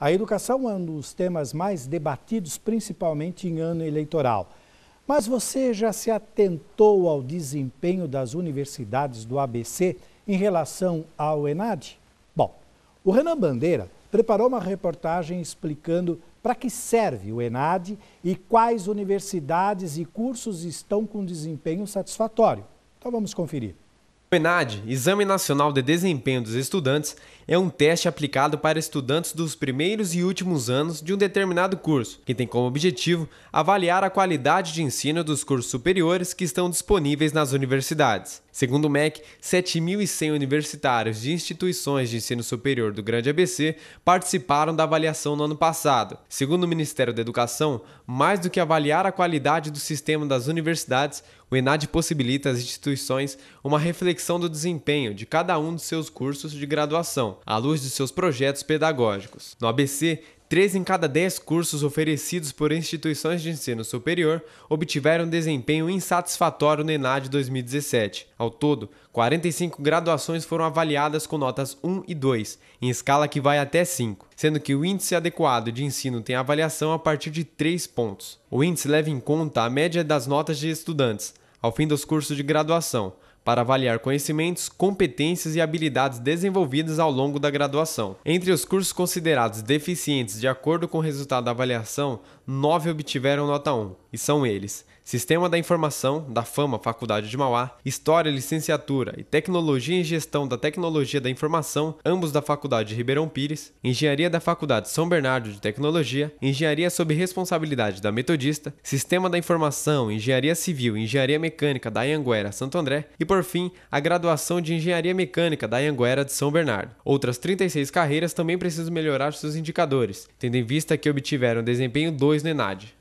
A educação é um dos temas mais debatidos, principalmente em ano eleitoral. Mas você já se atentou ao desempenho das universidades do ABC em relação ao ENAD? Bom, o Renan Bandeira preparou uma reportagem explicando para que serve o ENAD e quais universidades e cursos estão com desempenho satisfatório. Então vamos conferir. O ENAD, Exame Nacional de Desempenho dos Estudantes, é um teste aplicado para estudantes dos primeiros e últimos anos de um determinado curso, que tem como objetivo avaliar a qualidade de ensino dos cursos superiores que estão disponíveis nas universidades. Segundo o MEC, 7.100 universitários de instituições de ensino superior do Grande ABC participaram da avaliação no ano passado. Segundo o Ministério da Educação, mais do que avaliar a qualidade do sistema das universidades, o ENAD possibilita às instituições uma reflexão do desempenho de cada um dos seus cursos de graduação, à luz de seus projetos pedagógicos. No ABC, 3 em cada 10 cursos oferecidos por instituições de ensino superior obtiveram desempenho insatisfatório no ENAD 2017. Ao todo, 45 graduações foram avaliadas com notas 1 e 2, em escala que vai até 5, sendo que o índice adequado de ensino tem avaliação a partir de 3 pontos. O índice leva em conta a média das notas de estudantes ao fim dos cursos de graduação para avaliar conhecimentos, competências e habilidades desenvolvidas ao longo da graduação. Entre os cursos considerados deficientes de acordo com o resultado da avaliação, nove obtiveram nota 1, e são eles: Sistema da Informação, da Fama, Faculdade de Mauá, História, Licenciatura e Tecnologia e Gestão da Tecnologia da Informação, ambos da Faculdade de Ribeirão Pires, Engenharia da Faculdade São Bernardo de Tecnologia, Engenharia sob responsabilidade da Metodista, Sistema da Informação, Engenharia Civil e Engenharia Mecânica da Ianguera, Santo André, e por por fim, a graduação de Engenharia Mecânica da Anguera de São Bernardo. Outras 36 carreiras também precisam melhorar seus indicadores, tendo em vista que obtiveram desempenho 2 no ENAD.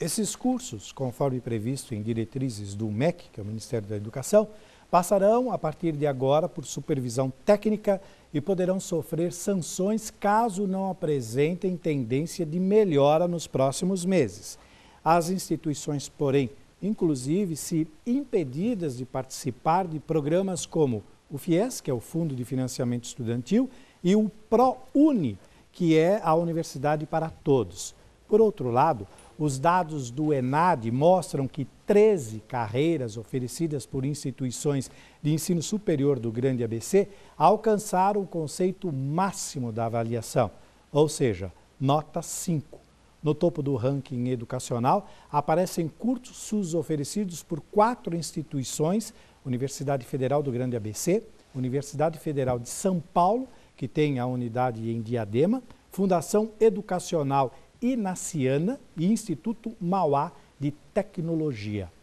Esses cursos, conforme previsto em diretrizes do MEC, que é o Ministério da Educação, passarão a partir de agora por supervisão técnica e poderão sofrer sanções caso não apresentem tendência de melhora nos próximos meses. As instituições, porém, inclusive se impedidas de participar de programas como o FIES, que é o Fundo de Financiamento Estudantil, e o ProUni, que é a Universidade para Todos. Por outro lado, os dados do ENAD mostram que 13 carreiras oferecidas por instituições de ensino superior do Grande ABC alcançaram o conceito máximo da avaliação, ou seja, nota 5. No topo do ranking educacional aparecem cursos oferecidos por quatro instituições: Universidade Federal do Grande ABC, Universidade Federal de São Paulo, que tem a unidade em Diadema, Fundação Educacional Inaciana e Instituto Mauá de Tecnologia.